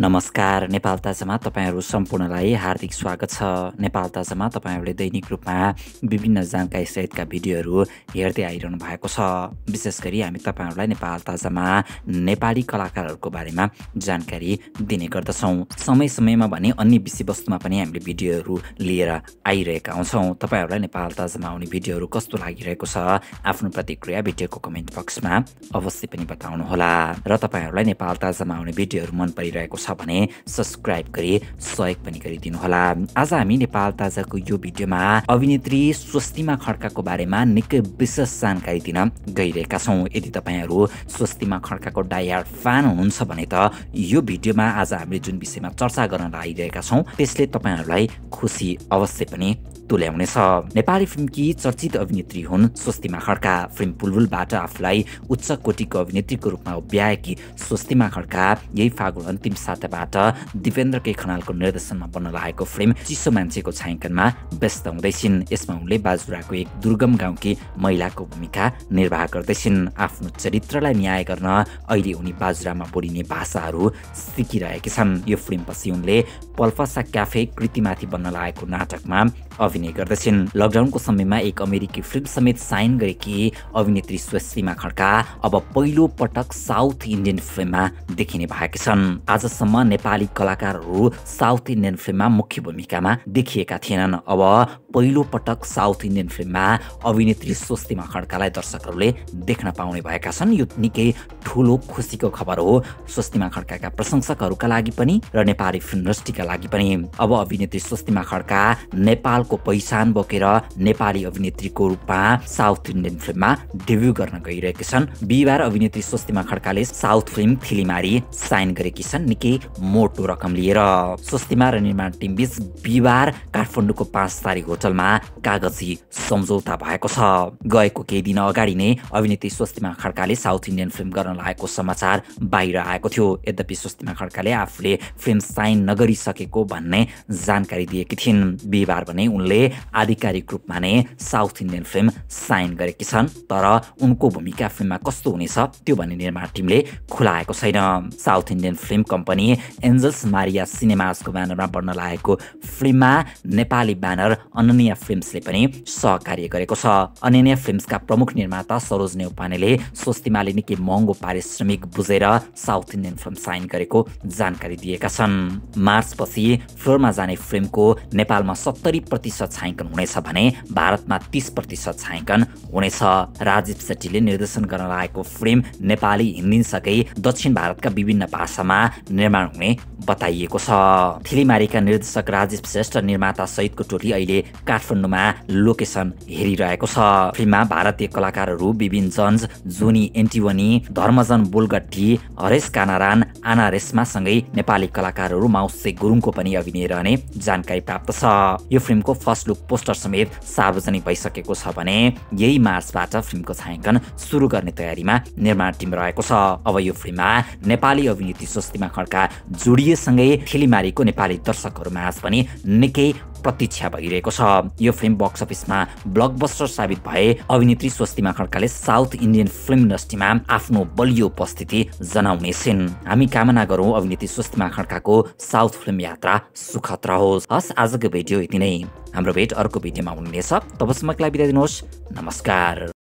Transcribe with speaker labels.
Speaker 1: नमस्कार नेपाल ताजामा तपाईँहरू सम्पूर्णलाई हार्दिक स्वागत छ नेपाल ताजामा तपाईँहरूले दैनिक रूपमा विभिन्न जानकारी सहितका भिडियोहरू हेर्दै आइरहनु भएको छ विशेष गरी हामी तपाईँहरूलाई नेपाल ताजामा नेपाली कलाकारहरूको बारेमा जानकारी दिने गर्दछौँ समय समयमा भने अन्य विषयवस्तुमा पनि हामीले भिडियोहरू लिएर आइरहेका हुन्छौँ तपाईँहरूलाई नेपाल ताजामा आउने भिडियोहरू कस्तो लागिरहेको छ आफ्नो प्रतिक्रिया भिडियोको कमेन्ट बक्समा अवश्य पनि बताउनुहोला र तपाईँहरूलाई नेपाल ताजामा आउने भिडियोहरू मन परिरहेको छ भने सब्सक्राइब गरी सहयोग पनि गरिदिनुहोला आज हामी नेपाल ताजाको यो भिडियोमा अभिनेत्री स्वस्तिमा खड्काको बारेमा निकै विशेष जानकारी दिन गइरहेका छौँ यदि तपाईँहरू स्वस्तिमा खड्काको डायर फ्यान हुनुहुन्छ भने त यो भिडियोमा आज हामीले जुन विषयमा चर्चा गर्न आइरहेका छौँ त्यसले तपाईँहरूलाई खुसी अवश्य पनि तुल्याउनेछ नेपाली फिल्मकी चर्चित अभिनेत्री हुन् स्वस्तिमा खड्का फिल्म पुलबुलबाट आफूलाई उच्च कोटीको अभिनेत्रीको रूपमा उभ्याएकी स्वस्तिमा खड्का यही फागुन अन्तिम साताबाट दिपेन्द्र के खनालको निर्देशनमा बन्न लागेको फिल्म चिसो मान्छेको छायाङ्कनमा व्यस्त हुँदैछिन् यसमा उनले बाजुराको एक दुर्गम गाउँकी महिलाको भूमिका निर्वाह गर्दैछिन् आफ्नो चरित्रलाई न्याय गर्न अहिले उनी बाजुरामा बोलिने भाषाहरू सिकिरहेकी छन् यो फिल्मपछि उनले पल्फासा क्याफे कृतिमाथि बन्न लागेको नाटकमा अभिनय गर्दछिन् लकडाउनको समयमा एक अमेरिकी फिल्म समेत साइन गरेकी अभिनेत्री स्वस्तिमा खड्का अब पहिलो पटक साउथ इन्डियन फिल्ममा देखिने भएकी छन् आजसम्म नेपाली कलाकारहरू साउथ इन्डियन फिल्ममा मुख्य भूमिकामा देखिएका थिएनन् अब पहिलो पटक साउथ इन्डियन फिल्ममा अभिनेत्री स्वस्तिमा खड्कालाई दर्शकहरूले देख्न पाउने भएका छन् यो निकै ठुलो खुसीको खबर हो स्वस्तिमा खड्काका प्रशंसकहरूका लागि पनि र नेपाली फिल्म इन्डस्ट्रीका लागि पनि अब अभिनेत्री स्वस्तिमा खड्का नेपालको पहिचान बोकेर नेपाली अभिनेत्रीको रूपमा साउथ इन्डियन फिल्ममा डेब्यु गर्न गइरहेकी छन् बिहिबार अभिनेत्री स्वस्तिमा खड्काले साउथ फिल्म थिलिमारी साइन गरेकी छन् निकै मोटो रकम लिएर स्वस्तिमा र निर्माण टिम बीच बिहिबार काठमाडौँको पाँच तारिक होटलमा कागजी सम्झौता भएको छ गएको केही दिन अगाडि नै अभिनेत्री स्वस्तिमा खड्काले साउथ इन्डियन फिल्म गर्न लागेको समाचार बाहिर आएको थियो यद्यपि स्वस्तिमा खड्काले आफूले फिल्म साइन नगरिसके सकेको भन्ने जानकारी दिएकी थिइन् बिहिबार भने उनले आधिकारिक रूपमा नै साउथ इन्डियन फिल्म साइन गरेकी छन् तर उनको भूमिका फिल्ममा कस्तो हुनेछ त्यो भन्ने निर्माण टिमले खुलाएको छैन south Indian film company Angels Maria सिनेमाजको ब्यानरमा बढ्न लागेको फिल्ममा नेपाली ब्यानर अनन्या फिल्म्सले पनि सहकार्य गरेको छ अनन्या फिल्म्सका प्रमुख निर्माता सरोज नेउपानेले स्वस्तिमाले निकै महँगो पारिश्रमिक बुझेर साउथ इन्डियन फिल्म साइन गरेको जानकारी दिएका छन् मार्च त्यसपछि फ्लोरमा जाने फ्रेमको नेपालमा सत्तरी प्रतिशत छायाङ्कन हुनेछ भने भारतमा तिस प्रतिशत छायाङ्कन हुनेछ राजीव सेट्टीले निर्देशन गर्न लागेको फिल्म नेपाली सकै दक्षिण भारतका विभिन्न भाषामा निर्माण हुने बताइएको छ थिलिमारीका निर्देशक राजीव श्रेष्ठ निर्माता सहितको टोली अहिले काठमाडौँमा लोकेसन हेरिरहेको छ फिल्ममा भारतीय कलाकारहरू विभिन जन्ज जोनी एन्टिवनी धर्मजन बोलगट्टी हरेश कानारान आना रेस्मासँगै नेपाली कलाकारहरू माउसे गुरु लुङको पनि अभिनय रहने जानकारी प्राप्त छ यो फिल्मको फर्स्ट लुक पोस्टर समेत सार्वजनिक भइसकेको छ भने यही मार्चबाट फिल्मको छायाङ्कन सुरु गर्ने तयारीमा निर्माण टिम रहेको छ अब यो फिल्ममा नेपाली अभिनेत्री स्वस्तिमा खड्का जोडिएसँगै खेलीमारीको नेपाली दर्शकहरू माझ पनि निकै प्रतीक्षा भइरहेको छ यो फिल्म बक्स अफिसमा ब्लकबस्टर साबित भए अभिनेत्री स्वस्तिमा खड्काले साउथ इन्डियन फिल्म इन्डस्ट्रीमा आफ्नो बलियो उपस्थिति जनाउने छिन् हामी कामना गरौँ अभिनेत्री स्वस्तिमा खड्काको साउथ फिल्म यात्रा सुखद रहोस् हस् आजको भिडियो यति नै हाम्रो भेट अर्को भिडियोमा हुनुहुनेछ तबसम्मको लागि बिदा दिनुहोस् नमस्कार